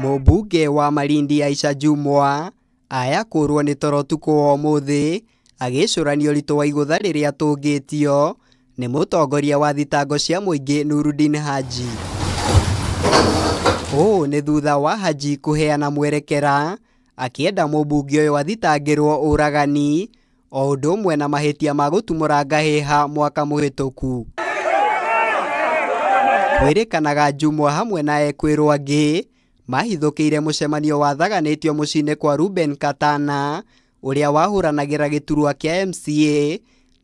Mũmbunge wa Malindi Aisha Jumwa ayakũrwo ni toro ũtukũ wa ũmũthĩ agĩcũrania ũritũ wa igũtha rĩrĩa atũngĩtio nĩ mũtongoria wa thitango cia mũingĩ Nurudin Haji. Ũũ ni thutha wa Haji kũheana mwerekera akĩenda mũmbunge ũyũ athitangĩrwo ũragani o ũndũ ũmwe na mahĩtia ma gũtumũra ngahĩha mwaka mũhĩtũku. kanaga Jumwa hamwe na ekwĩrwo angĩ mahithũkĩire mũcemanio wathaganĩtio mũciĩ kwa Ruben Katana ũrĩa wahũranagĩra gĩturwa kĩa MCA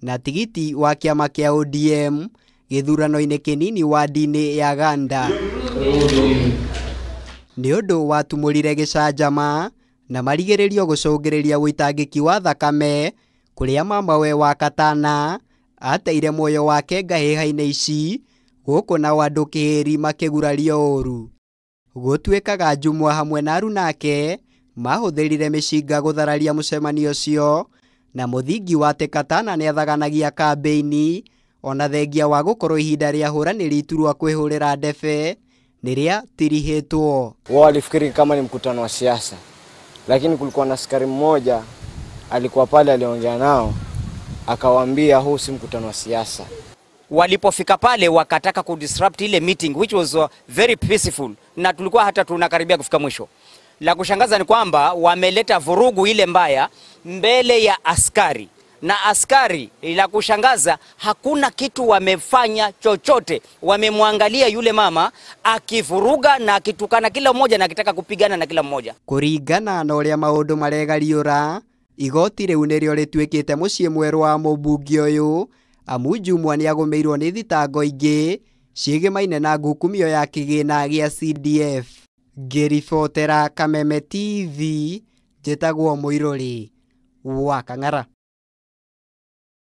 na tigiti wa kĩama kĩa ODM gĩthurano-inĩ kĩnini wa inĩ ya Ganda. Nĩ ũndũ watumũrire gĩcanjama na marigĩrĩrio gũcũngĩrĩria witangiki wa thakame kũrĩa mamawe wa Katana ateire muoyo wake ngahĩha-inĩ ici gũkũ nao andũ kĩhĩri makĩgurario ũũru gũtuĩkaga Jumwa hamwe na aruna mahuthirire mishinga mĩcinga gũthararia ucio ũcio na mũthingi wa Tekatana athaganagia kambeini ona thengia wa gũkorwo ihinda rĩa hũranĩri iturwa kwĩhũrĩra ndebe nĩrĩa tirihĩtwo. Wao walifikiri kama ni mkutano wa siasa, lakini kulikuwa na askari mmoja alikuwa pale, aliongea nao akawaambia huu si mkutano wa siasa walipofika pale wakataka ku disrupt ile meeting which was uh, very peaceful, na tulikuwa hata tunakaribia kufika mwisho. La kushangaza ni kwamba wameleta vurugu ile mbaya mbele ya askari na askari, la kushangaza, hakuna kitu wamefanya chochote. Wamemwangalia yule mama akivuruga na akitukana kila mmoja na akitaka kupigana na kila mmoja. Kuringana na uria maundu maregariura igoti riu nirio rituikite mucii mweru wa mubungi uyu amu Jumwa nä agåmä nä thitango ingä ciägä maine na ngukumio ya kigä na gä a CDF ngäribotera Kameme TV njätagwo må irå rä wa Kang'ara